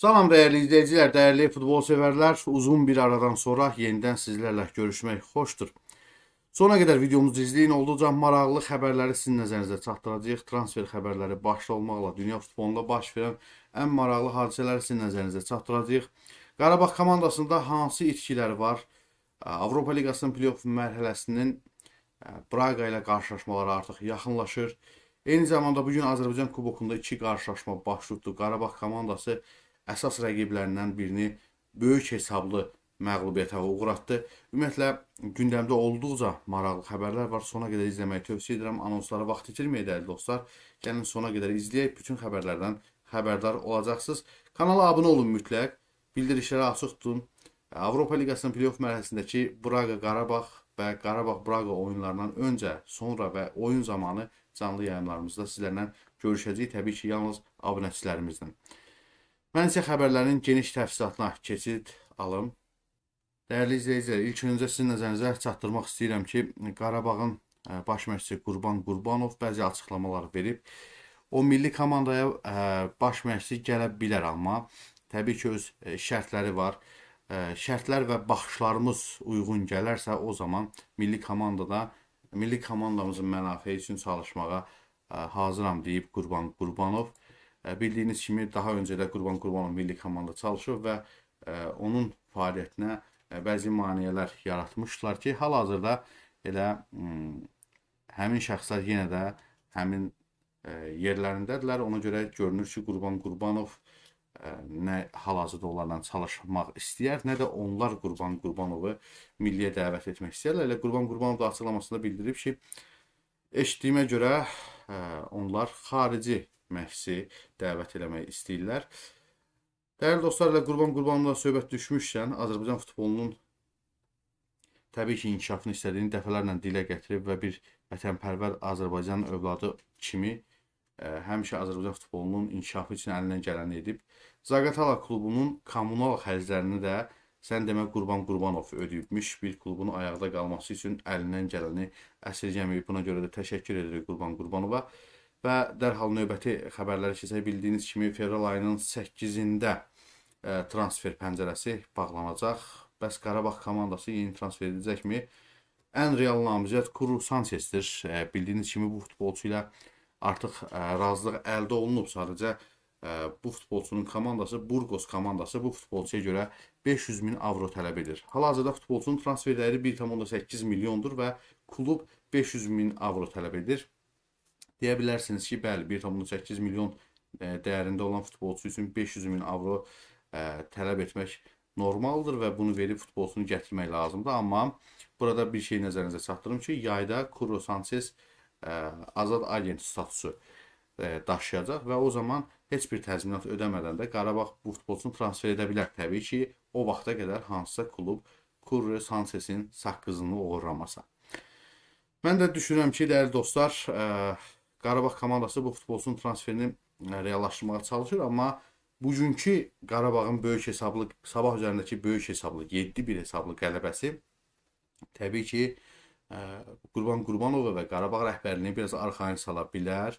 Salam dəyərli izləyicilər, dəyərli futbol sevərlər. Uzun bir aradan sonra yenidən sizlərlə görüşmək xoşdur. Sona qədər videomuzu izləyin. Olduqca maraqlı xəbərləri sizin nəzərinizə çatdıracağıq. Transfer xəbərləri başda olmaqla dünya futbolunda baş verən ən maraqlı hadisələri sizin nəzərinizə çatdıracağıq. Qarabağ komandasında hansı itkilər var? Avropa Liqasının play-off mərhələsinin Braqa ilə qarşılaşmaları artıq yaxınlaşır. Eyni zamanda bu gün Azərbaycan Kubokunda 2 qarşılaşma baş tutdu. Qarabağ komandası əsas rəqiblərindən birini böyük hesablı məğlubiyyətə uğratdı. Ümumiyyətlə gündəmdə olduqca maraqlı xəbərlər var. Sona qədər izləməyi tövsiyə edirəm. Anonslara vaxt itirməyə dəyərli dostlar. Gəlin sona qədər izləyək. Bütün xəbərlərdən xəbərdar olacaqsınız. Kanala abunə olun mütləq. Bildirişləri açıq tutun. Avropa Liqasının play-off mərhələsindəki Braqa Qarabağ və Qarabağ Braqa oyunlarından öncə, sonra və oyun zamanı canlı yayımlarımızda sizlərlə görüşəcəyik. Təbii ki, yalnız abunəçilərimizlə. Mən isə xəbərlərin geniş təfsilatına keçid alım. Dəyərli izləyicilər, ilk öncə sizin nəzərinizə çatdırmaq istəyirəm ki, Qarabağın e, baş məşqçisi Qurban Qurbanov bəzi açıqlamalar verib. O milli komandaya e, baş məşqçi gələ bilər, amma təbii ki, öz e, şərtləri var. Şərtlər və baxışlarımız uyğun gələrsə, o zaman milli komandada milli komandamızın mənafeyi üçün çalışmağa hazıram deyib Qurban Qurbanov. Bildiyiniz kimi daha öncə də Qurban Qurbanov milli komanda çalışıb və onun fəaliyyətinə bəzi maneələr yaratmışdılar ki, hal-hazırda elə həmin şəxslər yenə də həmin yerlərindədirlər. Ona görə görünür ki, Qurban Qurbanov nə hal-hazırda onlarla çalışmaq istəyər, nə də onlar Qurban Qurbanovu milliyə dəvət etmək istəyirlər. Elə Qurban Qurbanov da açıqlamasında bildirib ki, eşitdiyimə görə onlar xarici məhsi dəvət eləmək istəyirlər. Dəyərli dostlar, elə Qurban Qurbanla söhbət düşmüşkən Azərbaycan futbolunun təbii ki, inkişafını istədiyini dəfələrlə dilə gətirib və bir vətənpərvər Azərbaycan övladı kimi ə, e, həmişə Azərbaycan futbolunun inkişafı üçün əlindən gələni edib. Zaqatala klubunun kommunal xərclərini də sən demə Qurban Qurbanov ödəyibmiş. Bir klubun ayaqda qalması üçün əlindən gələni əsirgəməyib. Buna görə də təşəkkür edirik Qurban Qurbanova. Və dərhal növbəti xəbərlərə keçək. Bildiyiniz kimi fevral ayının 8-də e, transfer pəncərəsi bağlanacaq. Bəs Qarabağ komandası yeni transfer edəcəkmi? Ən real namizəd Kuru Sanchezdir. E, bildiyiniz kimi bu futbolçu ilə artıq e, razılıq əldə olunub. Sadəcə bu futbolçunun komandası Burgos komandası bu futbolçuya görə 500 min avro tələb edir. Hal-hazırda futbolçunun transfer dəyəri 1.8 milyondur və klub 500 min avro tələb edir. Deyə bilərsiniz ki, bəli 1.8 milyon e, dəyərində olan futbolçu üçün 500 min avro ə, e, tələb etmək normaldır və bunu verib futbolçunu gətirmək lazımdır. Amma burada bir şey nəzərinizə çatdırım ki, yayda Kuro Sanchez ə, e, azad agent statusu ə, daşıyacaq və o zaman heç bir təzminat ödəmədən də Qarabağ bu futbolçunu transfer edə bilər. Təbii ki, o vaxta qədər hansısa klub Kuro Sanchezin saqqızını oğurlamasa. Mən də düşünürəm ki, dəyərli dostlar, ə, Qarabağ komandası bu futbolçunun transferini e, reallaşdırmağa çalışır, amma bugünkü Qarabağın böyük hesablı, sabah üzərindəki böyük hesablı, 7-1 hesablı qələbəsi təbii ki, e, Qurban Qurbanova və Qarabağ rəhbərliyini biraz arxayın sala bilər.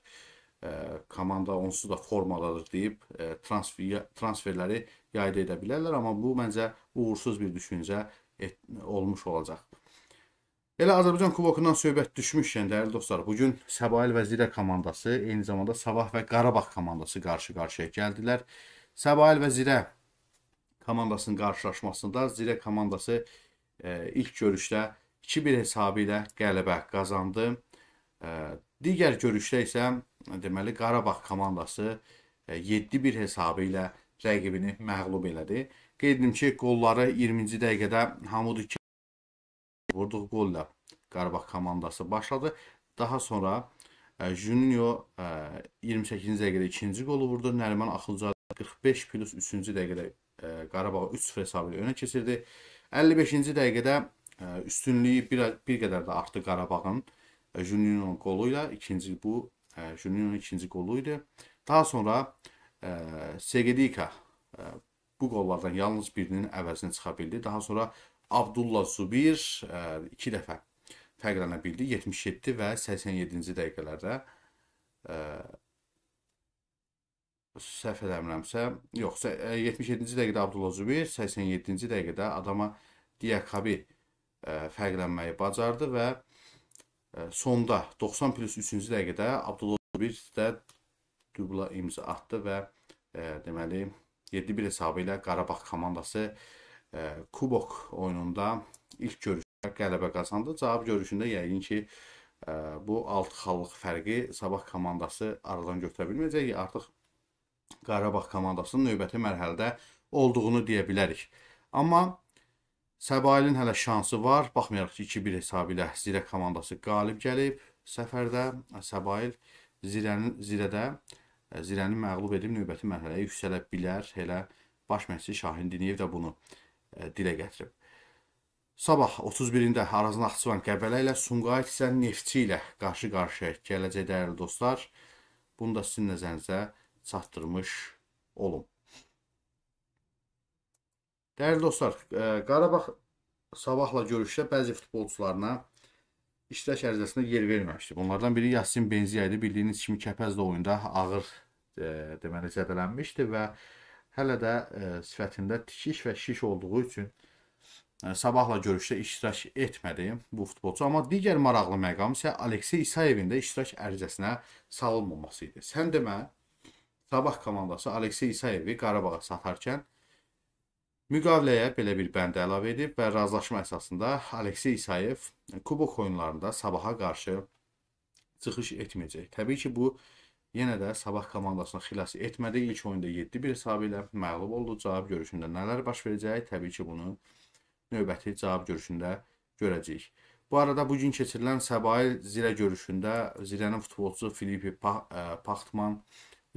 E, komanda onsuz da formadadır deyib transfer, transferləri yayda edə bilərlər, amma bu məncə uğursuz bir düşüncə et, olmuş olacaq. Elə Azərbaycan Kubokundan söhbət düşmüşkən yəni, dəyərli dostlar, bu gün Səbail və Zirə komandası, eyni zamanda Sabah və Qarabağ komandası qarşı-qarşıya gəldilər. Səbail və Zirə komandasının qarşılaşmasında Zirə komandası e, ilk görüşdə 2-1 hesabı ilə qələbə qazandı. E, digər görüşdə isə deməli Qarabağ komandası e, 7-1 hesabı ilə rəqibini məğlub elədi. Qeyd edim ki, qolları 20-ci dəqiqədə Hamud vurduq qollə Qarabağ komandası başladı. Daha sonra e, Juninho 28-ci e, dəqiqədə ikinci qolu vurdu. Nəriman Axılcadə 45 plus 3-cü dəqiqədə e, Qarabağı 3-0 hesabı ilə önə keçirdi. 55-ci dəqiqədə üstünlüyü bir, bir qədər də artdı Qarabağın Juninho qolu ilə. İkinci bu Juninho'nun ikinci qolu idi. Daha sonra Segedika bu qollardan yalnız birinin əvəzinə çıxa bildi. Daha sonra Abdullah Zubir ə, e, iki dəfə fərqlənə bildi 77 və 87-ci dəqiqələrdə ə, e, səhv eləmirəmsə, yox, 77-ci e, dəqiqədə Abdullah Zubir, 87-ci dəqiqədə adama Diakabi fərqlənməyi bacardı və sonda 90 plus 3-cü dəqiqədə Abdullah Zubir də dubla imza atdı və ə, deməli 7-1 hesabı ilə Qarabağ komandası kubok oyununda ilk görüşdə qələbə qazandı. Cavab görüşündə yəqin ki, e, bu 6 xallıq fərqi Sabah komandası aradan götürə bilməyəcək. Artıq Qarabağ komandasının növbəti mərhələdə olduğunu deyə bilərik. Amma Səbailin hələ şansı var. Baxmayaraq ki, 2-1 hesabı ilə Zirə komandası qalib gəlib. Səfərdə Səbail Zirənin Zirədə e, Zirəni məğlub edib növbəti mərhələyə yüksələ bilər. Elə baş məşqçi Şahin Diniyev də bunu dilə gətirib. Sabah 31-də Arazın Axçıvan Qəbələ ilə, Sumqayıt isə Neftçi ilə qarşı-qarşıya gələcək dəyərli dostlar. Bunu da sizin nəzərinizə çatdırmış olum. Dəyərli dostlar, Qarabağ sabahla görüşdə bəzi futbolçularına iştirak ərizəsində yer verməmişdi. Bunlardan biri Yasin Benziya idi. Bildiyiniz kimi Kəpəzli oyunda ağır e, deməli zədələnmişdi və e, hələ də e, sifətində tikiş və şiş olduğu üçün e, sabahla görüşdə iştirak etmədi bu futbolçu. Amma digər maraqlı məqam isə Aleksey İsayevin də iştirak ərizəsinə salınmaması idi. Sən demə, sabah komandası Aleksey İsayevi Qarabağa satarkən Müqaviləyə belə bir bəndə əlavə edib və razılaşma əsasında Aleksey İsayev kubok oyunlarında sabaha qarşı çıxış etməyəcək. Təbii ki, bu yenə də Sabah komandasını xilas etmədi. İlk oyunda 7-1 hesabı ilə məğlub oldu. Cavab görüşündə nələr baş verəcək? Təbii ki, bunu növbəti cavab görüşündə görəcəyik. Bu arada bu gün keçirilən Səbail Zirə görüşündə Zirənin futbolçusu Filipi e, Paxtman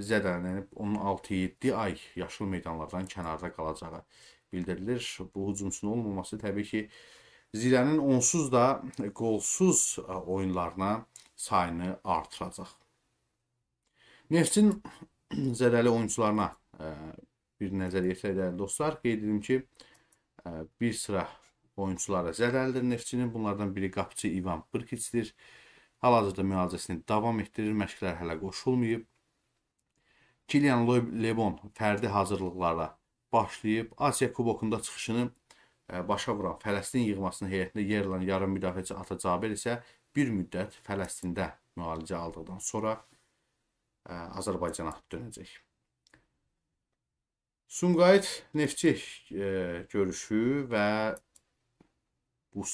zədələnib onun 6-7 ay yaşıl meydanlardan kənarda qalacağı bildirilir. Bu hücumçunun olmaması təbii ki, Zirənin onsuz da qolsuz oyunlarına sayını artıracaq. Neftçin zərəli oyuncularına ə, e, bir nəzər yetsək dəyərli dostlar, qeyd edim ki, ə, e, bir sıra oyunculara zərəlidir Neftçinin. Bunlardan biri qapıçı İvan Brkiçdir. Hal-hazırda müalicəsini davam etdirir, məşqlər hələ qoşulmayıb. Kilian Lebon fərdi hazırlıqlara başlayıb. Asiya Kubokunda çıxışını e, başa vuran Fələstin yığmasının heyətində yer alan yarım müdafiəçi Ata Cabir isə bir müddət Fələstində müalicə aldıqdan sonra Azərbaycana dönəcək. Sumqayıt neftçi görüşü və bu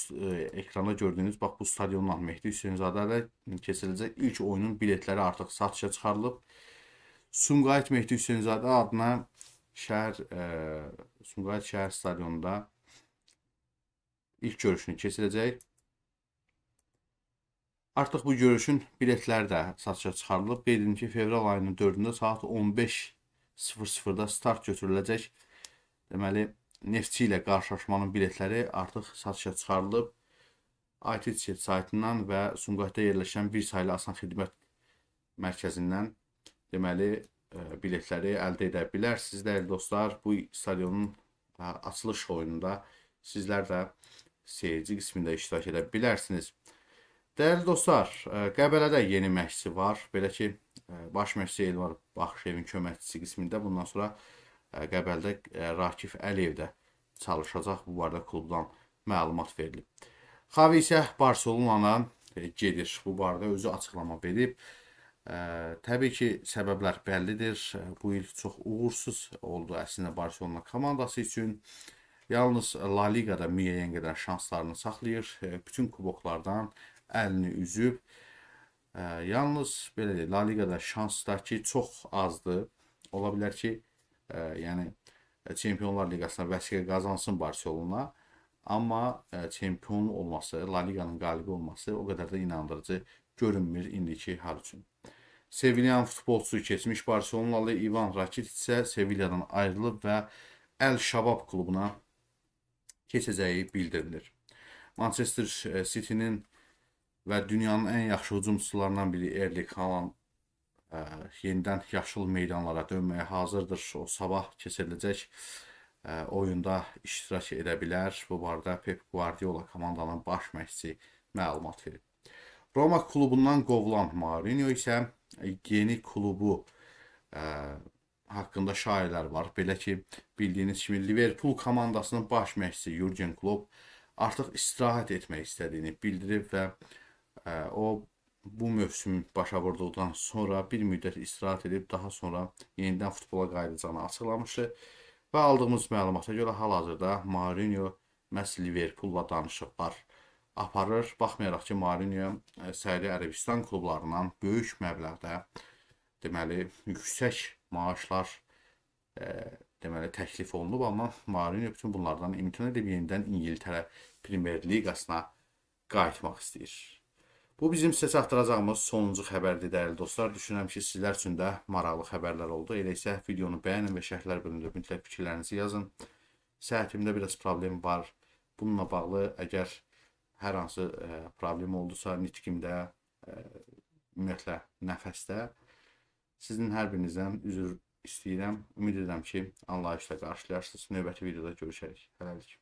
ekranda gördüyünüz bax bu stadionla Mehdi Hüseynzadə ilə keçiriləcək ilk oyunun biletləri artıq satışa çıxarılıb. Sumqayıt Mehdi Hüseynzadə adına şəhər Sumqayıt şəhər stadionunda ilk görüşünü keçirəcək. Artıq bu görüşün biletləri də satışa çıxarılıb. Qeyd edin ki, fevral ayının 4-də saat 15:00-da start götürüləcək. Deməli, Neftçi ilə qarşılaşmanın biletləri artıq satışa çıxarılıb. ITCT saytından və Sumqayıtda yerləşən bir saylı asan xidmət mərkəzindən deməli e, biletləri əldə edə bilərsiniz dəyərli dostlar. Bu stadionun açılış oyununda sizlər də seyirci qismində iştirak edə bilərsiniz. Dəyərli dostlar, e, Qəbələdə yeni məşqçi var. Belə ki, e, baş məşqçi Elvar Baxşevin köməkçisi qismində bundan sonra e, Qəbələdə Rakif Əliyev də çalışacaq. Bu barədə klubdan məlumat verilib. Xavi isə Barcelona'na gedir. Bu barədə özü açıqlama verib. Təbii ki, səbəblər bəllidir. Bu il çox uğursuz oldu əslində Barcelona komandası üçün. Yalnız La Liga'da müəyyən qədər şanslarını saxlayır. Bütün kuboklardan əlini üzüb. Ə, e, yalnız belə deyək, La Liqada şansdakı çox azdır. Ola bilər ki, ə, e, yəni e, Çempionlar Liqasına vəsiqə qazansın Barselona, amma ə, çempion olması, La Liqanın qalibi olması o qədər də inandırıcı görünmür indiki hal üçün. Sevilyan futbolçusu keçmiş Barselonalı Ivan Rakit isə Sevilyadan ayrılıb və Əl Şabab klubuna keçəcəyi bildirilir. Manchester City-nin və dünyanın ən yaxşı hücumçularından biri Erling Haaland ə, e, yenidən yaşıl meydanlara dönməyə hazırdır. O sabah keçiriləcək ə, e, oyunda iştirak edə bilər. Bu barədə Pep Guardiola komandanın baş məşqçisi məlumat verib. Roma klubundan qovulan Mourinho isə yeni klubu ə, e, haqqında şairlər var. Belə ki, bildiyiniz kimi Liverpool komandasının baş məşqçisi Jurgen Klopp artıq istirahət etmək istədiyini bildirib və O bu mövsüm başa vurduqdan sonra bir müddət istirahət edib daha sonra yenidən futbola qayıdacağını açıqlamışdı və aldığımız məlumata görə hal-hazırda Mourinho məhz Liverpulla danışıqlar aparır. Baxmayaraq ki, Mourinho e, Səudi Ərəbistan klublarından böyük məbləğdə deməli yüksək maaşlar e, deməli təklif olunub, amma Mourinho bütün bunlardan imtina edib yenidən İngiltərə Premyer Liqasına qayıtmaq istəyir. Bu bizim sizə çatdıracağımız sonuncu xəbərdir dəyərli dostlar. Düşünürəm ki, sizlər üçün də maraqlı xəbərlər oldu. Elə isə videonu bəyənin və şərhlər bölümündə mütləq fikirlərinizi yazın. Səhətimdə biraz problem var. Bununla bağlı əgər hər hansı ə, e, problem oldusa, nitqimdə, ə, e, ümumiyyətlə nəfəsdə sizin hər birinizdən üzr istəyirəm. Ümid edirəm ki, anlayışla qarşılayarsınız. Növbəti videoda görüşərik. Hələlik.